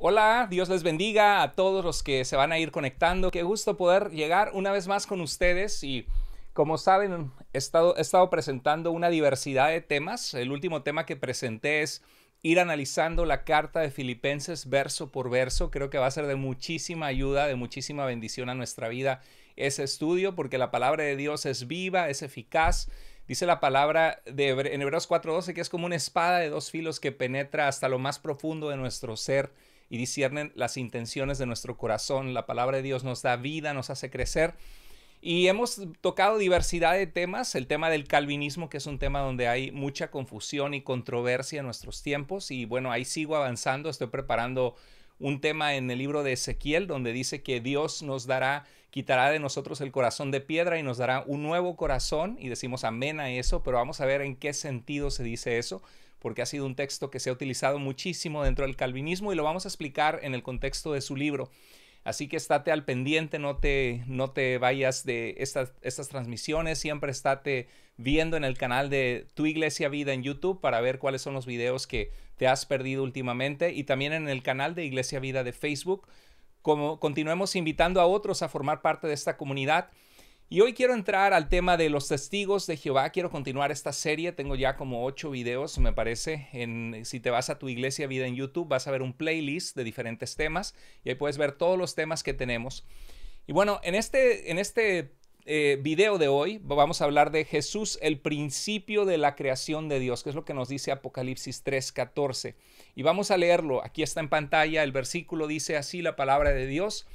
Hola, Dios les bendiga a todos los que se van a ir conectando. Qué gusto poder llegar una vez más con ustedes y como saben, he estado, he estado presentando una diversidad de temas. El último tema que presenté es ir analizando la carta de Filipenses verso por verso. Creo que va a ser de muchísima ayuda, de muchísima bendición a nuestra vida ese estudio, porque la palabra de Dios es viva, es eficaz. Dice la palabra de en Hebreos 4:12 que es como una espada de dos filos que penetra hasta lo más profundo de nuestro ser y disciernen las intenciones de nuestro corazón. La palabra de Dios nos da vida, nos hace crecer. Y hemos tocado diversidad de temas, el tema del calvinismo, que es un tema donde hay mucha confusión y controversia en nuestros tiempos. Y bueno, ahí sigo avanzando, estoy preparando un tema en el libro de Ezequiel, donde dice que Dios nos dará, quitará de nosotros el corazón de piedra y nos dará un nuevo corazón. Y decimos amén a eso, pero vamos a ver en qué sentido se dice eso porque ha sido un texto que se ha utilizado muchísimo dentro del calvinismo y lo vamos a explicar en el contexto de su libro. Así que estate al pendiente, no te, no te vayas de estas, estas transmisiones, siempre estate viendo en el canal de Tu Iglesia Vida en YouTube para ver cuáles son los videos que te has perdido últimamente y también en el canal de Iglesia Vida de Facebook. Como continuemos invitando a otros a formar parte de esta comunidad. Y hoy quiero entrar al tema de los testigos de Jehová. Quiero continuar esta serie. Tengo ya como ocho videos, me parece. En, si te vas a tu iglesia vida en YouTube, vas a ver un playlist de diferentes temas y ahí puedes ver todos los temas que tenemos. Y bueno, en este, en este eh, video de hoy vamos a hablar de Jesús, el principio de la creación de Dios, que es lo que nos dice Apocalipsis 3:14. Y vamos a leerlo. Aquí está en pantalla el versículo, dice así la palabra de Dios.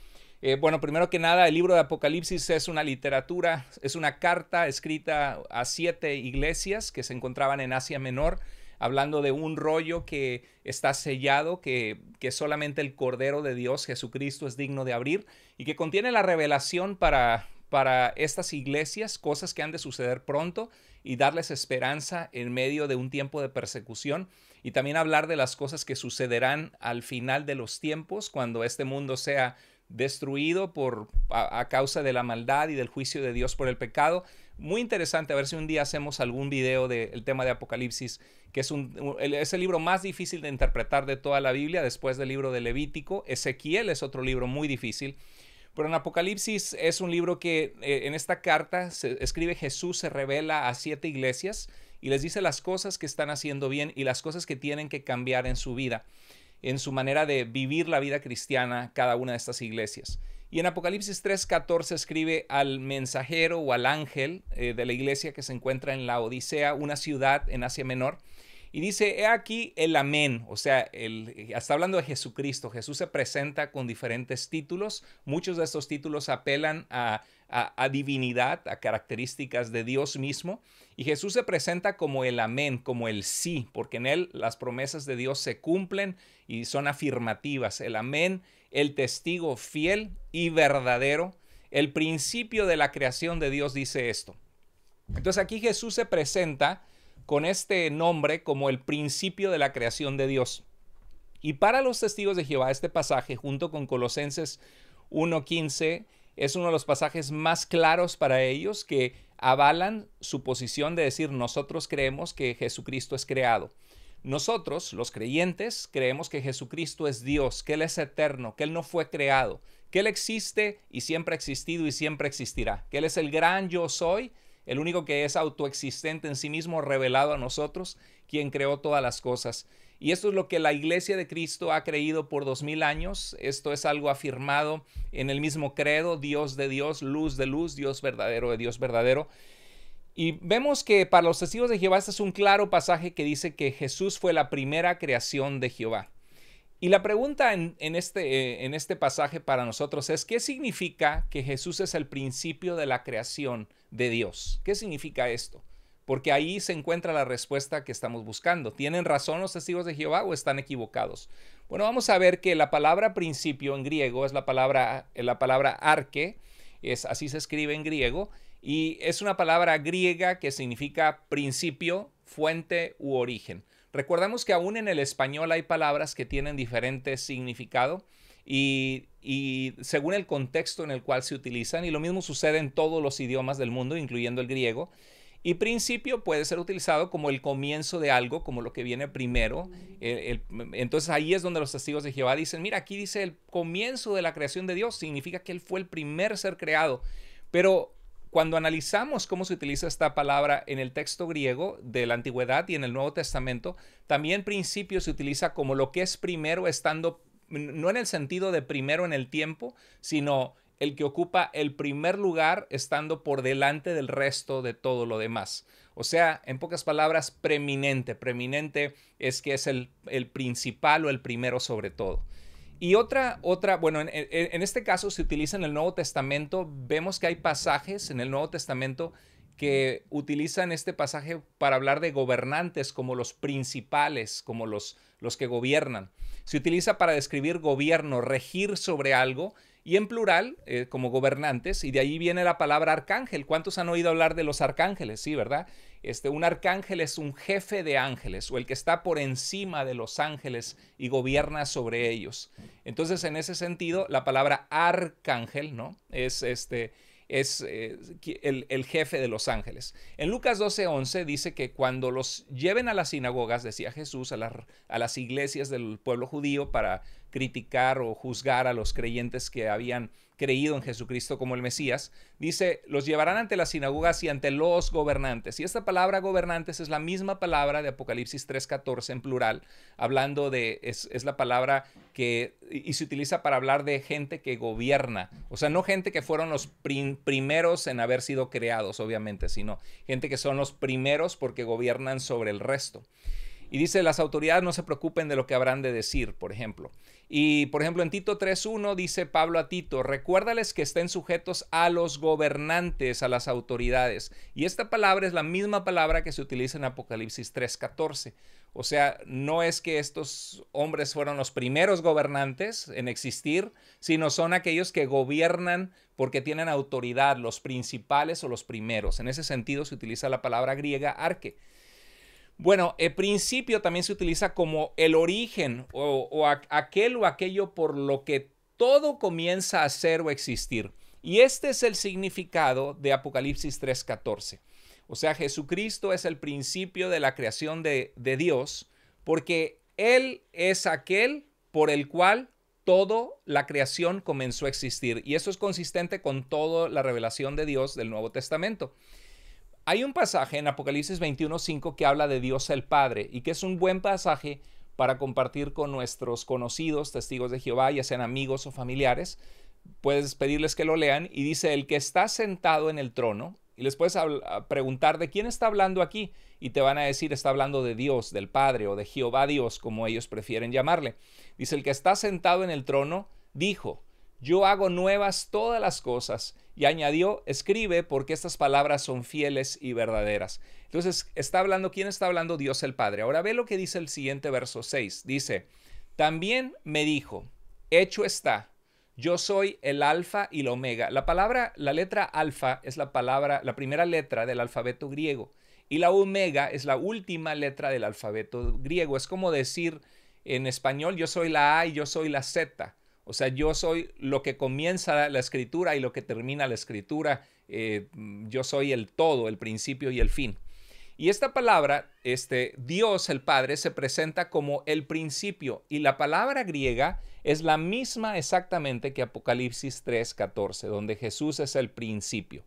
Eh, bueno, primero que nada, el libro de Apocalipsis es una literatura, es una carta escrita a siete iglesias que se encontraban en Asia Menor, hablando de un rollo que está sellado, que, que solamente el Cordero de Dios, Jesucristo, es digno de abrir y que contiene la revelación para, para estas iglesias, cosas que han de suceder pronto y darles esperanza en medio de un tiempo de persecución y también hablar de las cosas que sucederán al final de los tiempos, cuando este mundo sea destruido por, a, causa de la maldad y del juicio de Dios por el pecado. Muy interesante, a ver si un día hacemos algún video del tema de Apocalipsis, que es, un, es el libro más difícil de interpretar de toda la Biblia, después del libro de Levítico. Ezequiel es otro libro muy difícil. Pero en Apocalipsis es un libro que eh, en esta carta se escribe Jesús, se revela a siete iglesias y les dice las cosas que están haciendo bien y las cosas que tienen que cambiar en su vida en su manera de vivir la vida cristiana cada una de estas iglesias. Y en Apocalipsis 3:14 escribe al mensajero o al ángel eh, de la iglesia que se encuentra en la Odisea, una ciudad en Asia Menor, y dice, he aquí el amén, o sea, el, eh, está hablando de Jesucristo. Jesús se presenta con diferentes títulos, muchos de estos títulos apelan a, a divinidad, a características de Dios mismo, y Jesús se presenta como el amén, como el sí, porque en él las promesas de Dios se cumplen, y son afirmativas. El amén, el testigo fiel y verdadero. El principio de la creación de Dios dice esto. Entonces aquí Jesús se presenta con este nombre como el principio de la creación de Dios. Y para los testigos de Jehová, este pasaje, junto con Colosenses 1.15, es uno de los pasajes más claros para ellos que avalan su posición de decir nosotros creemos que Jesucristo es creado. Nosotros, los creyentes, creemos que Jesucristo es Dios, que Él es eterno, que Él no fue creado, que Él existe y siempre ha existido y siempre existirá, que Él es el gran yo soy, el único que es autoexistente en sí mismo, revelado a nosotros, quien creó todas las cosas. Y esto es lo que la iglesia de Cristo ha creído por dos mil años. Esto es algo afirmado en el mismo credo, Dios de Dios, luz de luz, Dios verdadero de Dios verdadero. Y vemos que para los testigos de Jehová este es un claro pasaje que dice que Jesús fue la primera creación de Jehová. Y la pregunta en, este, eh, en este pasaje para nosotros es, ¿qué significa que Jesús es el principio de la creación de Dios? ¿Qué significa esto? Porque ahí se encuentra la respuesta que estamos buscando. ¿Tienen razón los testigos de Jehová o están equivocados? Bueno, vamos a ver que la palabra principio en griego es la palabra, la palabra arque, es, así se escribe en griego, y es una palabra griega que significa principio, fuente u origen. Recordamos que aún en el español hay palabras que tienen diferente significado y, según el contexto en el cual se utilizan, y lo mismo sucede en todos los idiomas del mundo, incluyendo el griego. Y principio puede ser utilizado como el comienzo de algo, como lo que viene primero. entonces ahí es donde los testigos de Jehová dicen, mira, aquí dice el comienzo de la creación de Dios, significa que Él fue el primer ser creado. Pero cuando analizamos cómo se utiliza esta palabra en el texto griego de la Antigüedad y en el Nuevo Testamento, también principio se utiliza como lo que es primero estando, no en el sentido de primero en el tiempo, sino el que ocupa el primer lugar estando por delante del resto de todo lo demás. O sea, en pocas palabras, preeminente. Preeminente es que es el, el principal o el primero sobre todo. Y otra, otra bueno, en, este caso se utiliza en el Nuevo Testamento, vemos que hay pasajes en el Nuevo Testamento que utilizan este pasaje para hablar de gobernantes como los principales, como los, los que gobiernan. Se utiliza para describir gobierno, regir sobre algo y en plural eh, como gobernantes, y de ahí viene la palabra arcángel. ¿Cuántos han oído hablar de los arcángeles? Sí, ¿verdad? Este, un arcángel es un jefe de ángeles o el que está por encima de los ángeles y gobierna sobre ellos. Entonces, en ese sentido, la palabra arcángel, ¿no? Es este es eh, el, jefe de los ángeles. En Lucas 12:11 dice que cuando los lleven a las sinagogas, decía Jesús, a, a las iglesias del pueblo judío para criticar o juzgar a los creyentes que habían creído en Jesucristo como el Mesías, dice, los llevarán ante las sinagogas y ante los gobernantes. Y esta palabra gobernantes es la misma palabra de Apocalipsis 3.14 en plural, hablando de, es, la palabra que, y se utiliza para hablar de gente que gobierna. O sea, no gente que fueron los primeros en haber sido creados, obviamente, sino gente que son los primeros porque gobiernan sobre el resto. Y dice, las autoridades no se preocupen de lo que habrán de decir, por ejemplo. Y por ejemplo en Tito 3.1 dice Pablo a Tito, recuérdales que estén sujetos a los gobernantes, a las autoridades. Y esta palabra es la misma palabra que se utiliza en Apocalipsis 3.14. O sea, no es que estos hombres fueron los primeros gobernantes en existir, sino son aquellos que gobiernan porque tienen autoridad, los principales o los primeros. En ese sentido se utiliza la palabra griega arque. Bueno, el principio también se utiliza como el origen o, aquel o aquello por lo que todo comienza a ser o existir. Y este es el significado de Apocalipsis 3:14. O sea, Jesucristo es el principio de la creación de, de Dios porque Él es aquel por el cual toda la creación comenzó a existir. Y eso es consistente con toda la revelación de Dios del Nuevo Testamento. Hay un pasaje en Apocalipsis 21.5 que habla de Dios el Padre y que es un buen pasaje para compartir con nuestros conocidos, testigos de Jehová, ya sean amigos o familiares. Puedes pedirles que lo lean y dice, el que está sentado en el trono, y les puedes ah, preguntar de quién está hablando aquí y te van a decir está hablando de Dios, del Padre o de Jehová Dios, como ellos prefieren llamarle. Dice, el que está sentado en el trono dijo, yo hago nuevas todas las cosas. Y añadió, escribe porque estas palabras son fieles y verdaderas. Entonces, está hablando, ¿quién está hablando? Dios el Padre. Ahora ve lo que dice el siguiente verso 6. Dice, también me dijo, hecho está, yo soy el alfa y la omega. La palabra, la letra alfa es la palabra, la primera letra del alfabeto griego. Y la omega es la última letra del alfabeto griego. Es como decir en español, yo soy la A y yo soy la Z. O sea, yo soy lo que comienza la escritura y lo que termina la escritura. Eh, yo soy el todo, el principio y el fin. Y esta palabra, este, Dios el Padre, se presenta como el principio. Y la palabra griega es la misma exactamente que Apocalipsis 3:14, donde Jesús es el principio.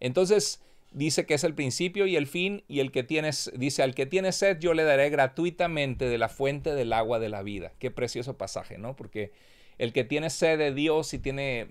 Entonces, dice que es el principio y el fin, y el que tienes, dice, al que tiene sed, yo le daré gratuitamente de la fuente del agua de la vida. Qué precioso pasaje, ¿no? Porque el que tiene sed de Dios y tiene,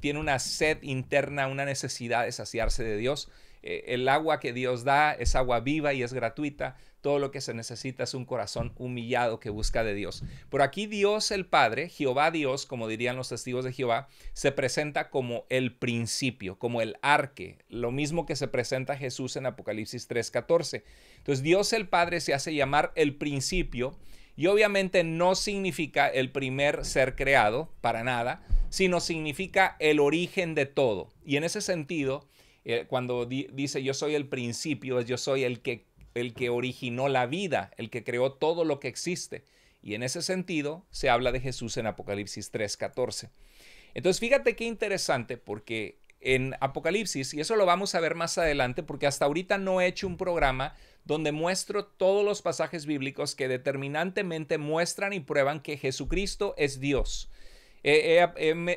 tiene una sed interna, una necesidad de saciarse de Dios, eh, el agua que Dios da es agua viva y es gratuita. Todo lo que se necesita es un corazón humillado que busca de Dios. Por aquí Dios el Padre, Jehová Dios, como dirían los testigos de Jehová, se presenta como el principio, como el arque, lo mismo que se presenta Jesús en Apocalipsis 3:14. Entonces Dios el Padre se hace llamar el principio y obviamente no significa el primer ser creado, para nada, sino significa el origen de todo. Y en ese sentido, eh, cuando dice yo soy el principio, yo soy el que, el que originó la vida, el que creó todo lo que existe. Y en ese sentido se habla de Jesús en Apocalipsis 3:14. Entonces fíjate qué interesante porque en Apocalipsis, y eso lo vamos a ver más adelante porque hasta ahorita no he hecho un programa donde muestro todos los pasajes bíblicos que determinantemente muestran y prueban que Jesucristo es Dios. He,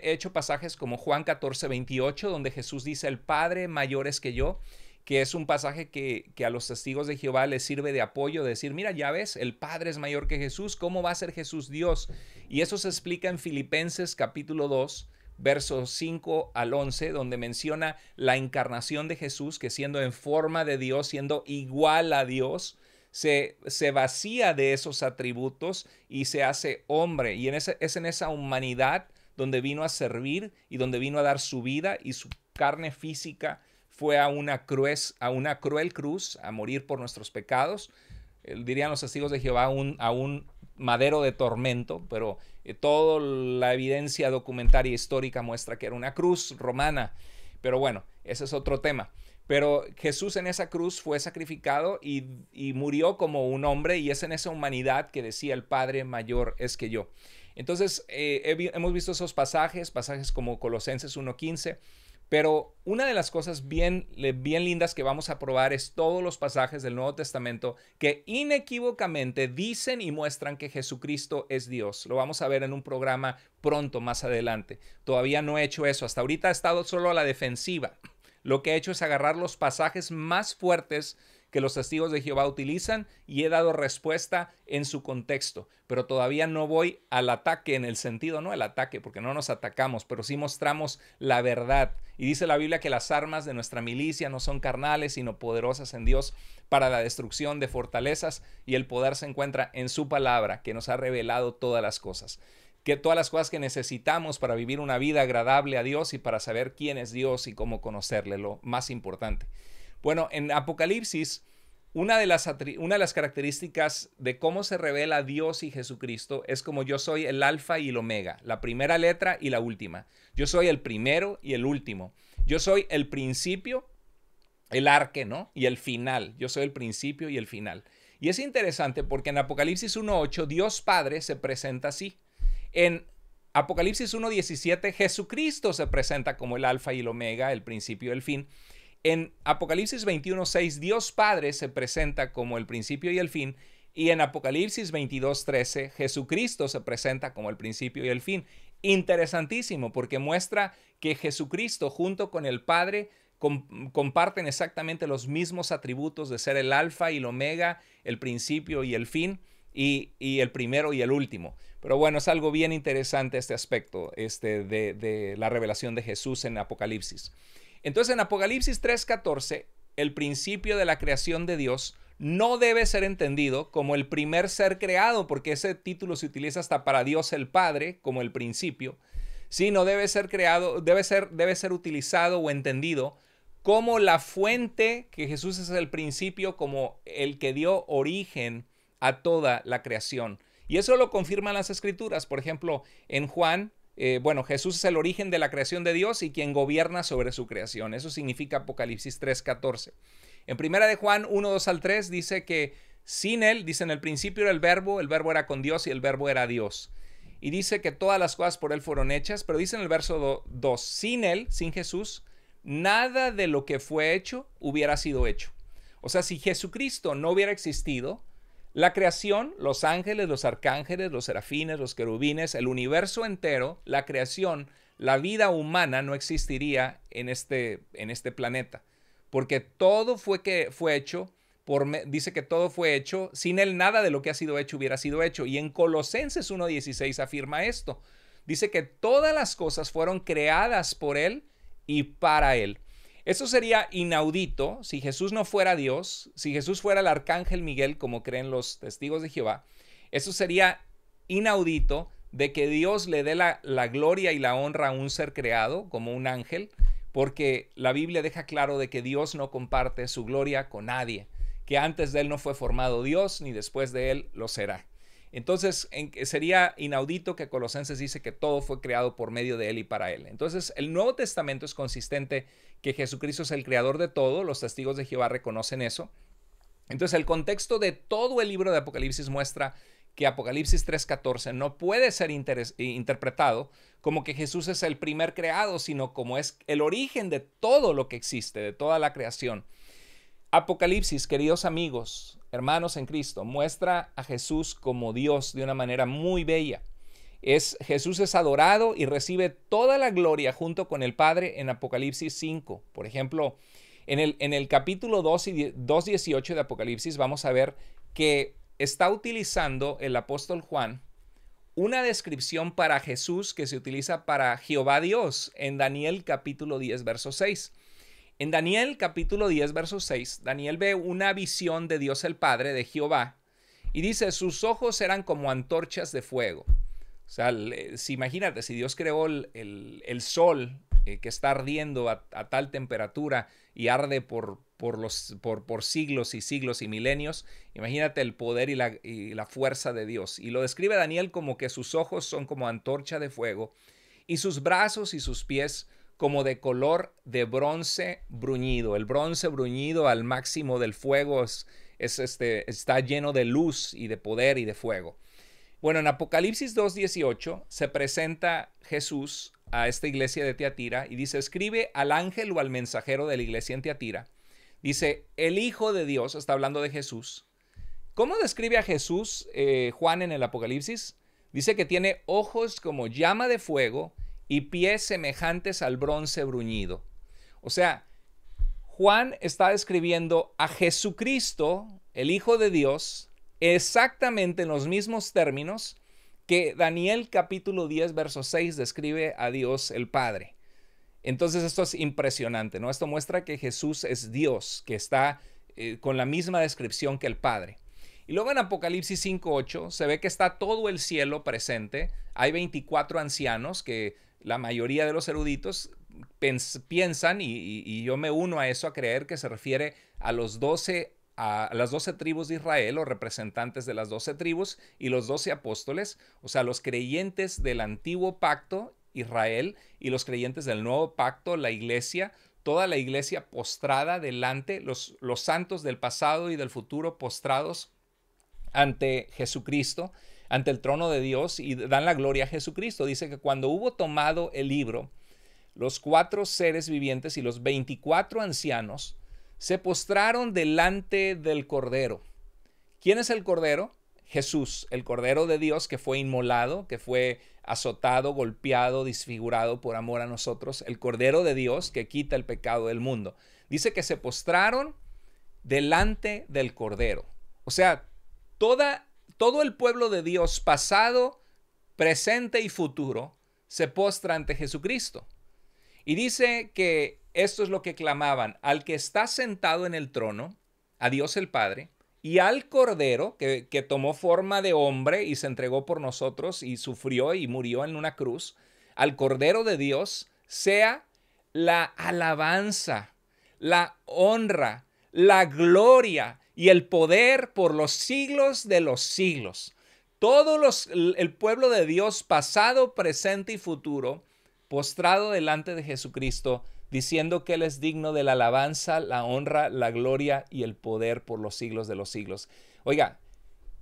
hecho pasajes como Juan 14, 28, donde Jesús dice, el Padre mayor es que yo, que es un pasaje que, que, a los testigos de Jehová les sirve de apoyo, de decir, mira, ya ves, el Padre es mayor que Jesús, ¿cómo va a ser Jesús Dios? Y eso se explica en Filipenses capítulo 2, versos 5 al 11, donde menciona la encarnación de Jesús, que siendo en forma de Dios, siendo igual a Dios, se, se vacía de esos atributos y se hace hombre. Y en es en esa humanidad donde vino a servir y donde vino a dar su vida y su carne física fue a una, cruz a una cruel cruz, a morir por nuestros pecados. Dirían los testigos de Jehová, a un madero de tormento, pero eh, toda la evidencia documentaria histórica muestra que era una cruz romana. Pero bueno, ese es otro tema. Pero Jesús en esa cruz fue sacrificado y, murió como un hombre y es en esa humanidad que decía el Padre mayor es que yo. Entonces, eh, hemos visto esos pasajes, pasajes como Colosenses 1.15 pero una de las cosas bien, bien lindas que vamos a probar es todos los pasajes del Nuevo Testamento que inequívocamente dicen y muestran que Jesucristo es Dios. Lo vamos a ver en un programa pronto, más adelante. Todavía no he hecho eso. Hasta ahorita he estado solo a la defensiva. Lo que he hecho es agarrar los pasajes más fuertes que los testigos de Jehová utilizan y he dado respuesta en su contexto, pero todavía no voy al ataque en el sentido, no el ataque, porque no nos atacamos, pero sí mostramos la verdad. Y dice la Biblia que las armas de nuestra milicia no son carnales, sino poderosas en Dios para la destrucción de fortalezas y el poder se encuentra en su palabra, que nos ha revelado todas las cosas que todas las cosas que necesitamos para vivir una vida agradable a Dios y para saber quién es Dios y cómo conocerle, lo más importante. Bueno, en Apocalipsis, una de, las una de las características de cómo se revela Dios y Jesucristo es como yo soy el alfa y el omega, la primera letra y la última. Yo soy el primero y el último. Yo soy el principio, el arque, ¿no? Y el final. Yo soy el principio y el final. Y es interesante porque en Apocalipsis 1.8 Dios Padre se presenta así. En Apocalipsis 1.17 Jesucristo se presenta como el alfa y el omega, el principio y el fin. En Apocalipsis 6, Dios Padre se presenta como el principio y el fin. Y en Apocalipsis 22, 13, Jesucristo se presenta como el principio y el fin. Interesantísimo porque muestra que Jesucristo junto con el Padre comparten exactamente los mismos atributos de ser el alfa y el omega, el principio y el fin, y, el primero y el último. Pero bueno, es algo bien interesante este aspecto este, de la revelación de Jesús en Apocalipsis. Entonces en Apocalipsis 3:14, el principio de la creación de Dios no debe ser entendido como el primer ser creado, porque ese título se utiliza hasta para Dios el Padre, como el principio, sino debe ser creado, debe ser, debe ser utilizado o entendido como la fuente que Jesús es el principio, como el que dio origen a toda la creación. Y eso lo confirman las escrituras. Por ejemplo, en Juan eh, bueno, Jesús es el origen de la creación de Dios y quien gobierna sobre su creación. Eso significa Apocalipsis 3.14. En primera de Juan 1, 2 al 3 dice que sin él, dice en el principio era el verbo, el verbo era con Dios y el verbo era Dios. Y dice que todas las cosas por él fueron hechas, pero dice en el verso 2, sin él, sin Jesús, nada de lo que fue hecho hubiera sido hecho. O sea, si Jesucristo no hubiera existido, la creación, los ángeles, los arcángeles, los serafines, los querubines, el universo entero, la creación, la vida humana no existiría en este, en este planeta, porque todo fue, que, fue hecho por, dice que todo fue hecho, sin él nada de lo que ha sido hecho hubiera sido hecho. Y en Colosenses 1.16 afirma esto. Dice que todas las cosas fueron creadas por él y para él. Eso sería inaudito si Jesús no fuera Dios, si Jesús fuera el arcángel Miguel, como creen los testigos de Jehová. Eso sería inaudito de que Dios le dé la, gloria y la honra a un ser creado como un ángel, porque la Biblia deja claro de que Dios no comparte su gloria con nadie, que antes de él no fue formado Dios, ni después de él lo será. Entonces sería inaudito que Colosenses dice que todo fue creado por medio de Él y para Él. Entonces el Nuevo Testamento es consistente que Jesucristo es el creador de todo, los testigos de Jehová reconocen eso. Entonces el contexto de todo el libro de Apocalipsis muestra que Apocalipsis 3.14 no puede ser eh, interpretado como que Jesús es el primer creado, sino como es el origen de todo lo que existe, de toda la creación. Apocalipsis, queridos amigos, hermanos en Cristo, muestra a Jesús como Dios de una manera muy bella. Es, Jesús es adorado y recibe toda la gloria junto con el Padre en Apocalipsis 5. Por ejemplo, en el, capítulo 2 y 2.18 de Apocalipsis vamos a ver que está utilizando el apóstol Juan una descripción para Jesús que se utiliza para Jehová Dios en Daniel capítulo 10, verso 6. En Daniel capítulo 10, verso 6, Daniel ve una visión de Dios el Padre, de Jehová, y dice, sus ojos eran como antorchas de fuego. O sea, si, imagínate, si Dios creó el, sol eh, que está ardiendo a, tal temperatura y arde por, por, los, por, siglos y siglos y milenios, imagínate el poder y la, y la fuerza de Dios. Y lo describe Daniel como que sus ojos son como antorcha de fuego y sus brazos y sus pies como de color de bronce bruñido. El bronce bruñido al máximo del fuego este, está lleno de luz y de poder y de fuego. Bueno, en Apocalipsis 2.18 se presenta Jesús a esta iglesia de Teatira y dice, escribe al ángel o al mensajero de la iglesia en Teatira Dice, el Hijo de Dios, está hablando de Jesús. ¿Cómo describe a Jesús eh, Juan en el Apocalipsis? Dice que tiene ojos como llama de fuego y pies semejantes al bronce bruñido. O sea, Juan está describiendo a Jesucristo, el Hijo de Dios, exactamente en los mismos términos que Daniel capítulo 10, verso 6 describe a Dios el Padre. Entonces esto es impresionante, ¿no? Esto muestra que Jesús es Dios, que está eh, con la misma descripción que el Padre. Y luego en Apocalipsis 5.8 se ve que está todo el cielo presente. Hay 24 ancianos que la mayoría de los eruditos piensan, y, yo me uno a eso, a creer que se refiere a los a las doce tribus de Israel o representantes de las doce tribus y los doce apóstoles, o sea, los creyentes del antiguo pacto, Israel, y los creyentes del nuevo pacto, la iglesia, toda la iglesia postrada delante, los, los santos del pasado y del futuro postrados ante Jesucristo ante el trono de Dios y dan la gloria a Jesucristo. Dice que cuando hubo tomado el libro, los cuatro seres vivientes y los veinticuatro ancianos se postraron delante del Cordero. ¿Quién es el Cordero? Jesús, el Cordero de Dios que fue inmolado, que fue azotado, golpeado, disfigurado por amor a nosotros, el Cordero de Dios que quita el pecado del mundo. Dice que se postraron delante del Cordero. O sea, toda todo el pueblo de Dios pasado, presente y futuro se postra ante Jesucristo. Y dice que esto es lo que clamaban al que está sentado en el trono, a Dios el Padre, y al Cordero, que, que, tomó forma de hombre y se entregó por nosotros y sufrió y murió en una cruz, al Cordero de Dios sea la alabanza, la honra, la gloria, y el poder por los siglos de los siglos. Todo el pueblo de Dios, pasado, presente y futuro, postrado delante de Jesucristo, diciendo que Él es digno de la alabanza, la honra, la gloria y el poder por los siglos de los siglos. Oiga,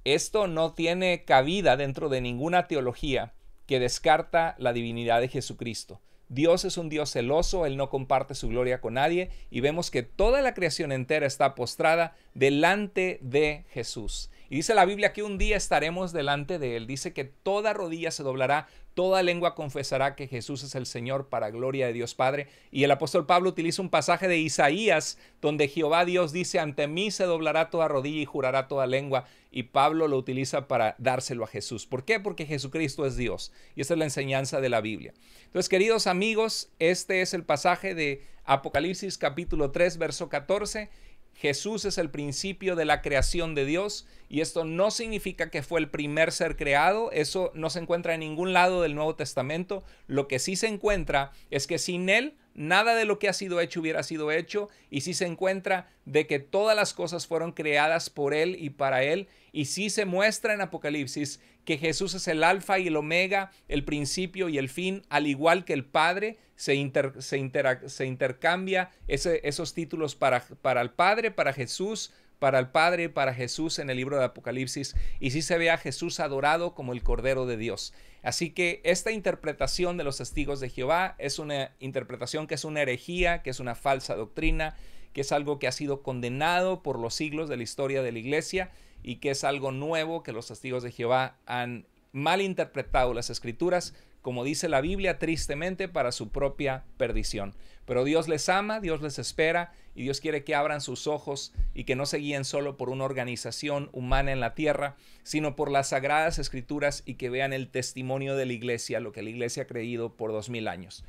esto no tiene cabida dentro de ninguna teología que descarta la divinidad de Jesucristo. Dios es un Dios celoso, Él no comparte su gloria con nadie y vemos que toda la creación entera está postrada delante de Jesús. Y dice la Biblia que un día estaremos delante de Él. Dice que toda rodilla se doblará, toda lengua confesará que Jesús es el Señor para gloria de Dios Padre. Y el apóstol Pablo utiliza un pasaje de Isaías donde Jehová Dios dice, ante mí se doblará toda rodilla y jurará toda lengua. Y Pablo lo utiliza para dárselo a Jesús. ¿Por qué? Porque Jesucristo es Dios. Y esta es la enseñanza de la Biblia. Entonces, queridos amigos, este es el pasaje de Apocalipsis capítulo 3, verso 14 Jesús es el principio de la creación de Dios y esto no significa que fue el primer ser creado, eso no se encuentra en ningún lado del Nuevo Testamento, lo que sí se encuentra es que sin Él nada de lo que ha sido hecho hubiera sido hecho y sí se encuentra de que todas las cosas fueron creadas por Él y para Él y sí se muestra en Apocalipsis que Jesús es el alfa y el omega, el principio y el fin, al igual que el Padre, se, intercambia esos títulos para, para el Padre, para Jesús, para el Padre, para Jesús en el libro de Apocalipsis, y sí se ve a Jesús adorado como el Cordero de Dios. Así que esta interpretación de los testigos de Jehová es una interpretación que es una herejía, que es una falsa doctrina, que es algo que ha sido condenado por los siglos de la historia de la Iglesia y que es algo nuevo que los testigos de Jehová han malinterpretado las escrituras, como dice la Biblia, tristemente para su propia perdición. Pero Dios les ama, Dios les espera y Dios quiere que abran sus ojos y que no se guíen solo por una organización humana en la tierra, sino por las sagradas escrituras y que vean el testimonio de la iglesia, lo que la iglesia ha creído por dos mil años.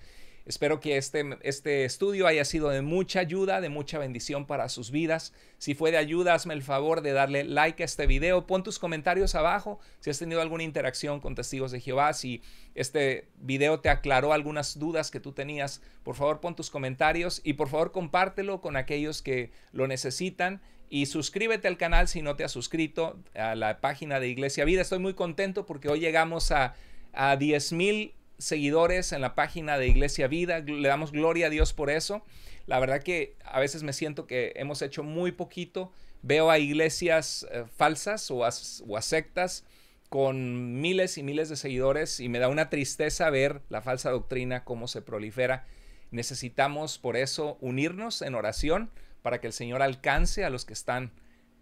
Espero que este, este estudio haya sido de mucha ayuda, de mucha bendición para sus vidas. Si fue de ayuda, hazme el favor de darle like a este video. Pon tus comentarios abajo si has tenido alguna interacción con testigos de Jehová, si este video te aclaró algunas dudas que tú tenías, por favor pon tus comentarios y por favor compártelo con aquellos que lo necesitan y suscríbete al canal si no te has suscrito a la página de Iglesia Vida. Estoy muy contento porque hoy llegamos a, a 10 mil seguidores en la página de Iglesia Vida. Le damos gloria a Dios por eso. La verdad que a veces me siento que hemos hecho muy poquito. Veo a iglesias eh, falsas o a, o sectas con miles y miles de seguidores y me da una tristeza ver la falsa doctrina, cómo se prolifera. Necesitamos por eso unirnos en oración para que el Señor alcance a los que están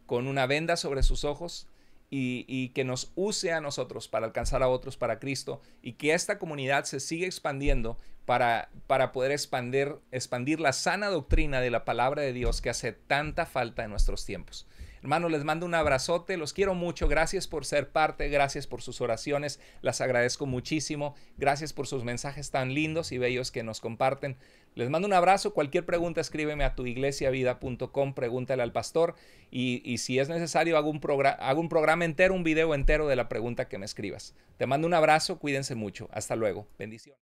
con una venda sobre sus ojos, y, que nos use a nosotros para alcanzar a otros para Cristo y que esta comunidad se siga expandiendo para, para poder expandir, expandir la sana doctrina de la palabra de Dios que hace tanta falta en nuestros tiempos. Hermanos, les mando un abrazote, los quiero mucho, gracias por ser parte, gracias por sus oraciones, las agradezco muchísimo, gracias por sus mensajes tan lindos y bellos que nos comparten. Les mando un abrazo. Cualquier pregunta, escríbeme a tuiglesiavida.com, pregúntale al pastor. Y, si es necesario, hago un, hago un programa entero, un video entero de la pregunta que me escribas. Te mando un abrazo, cuídense mucho. Hasta luego. Bendiciones.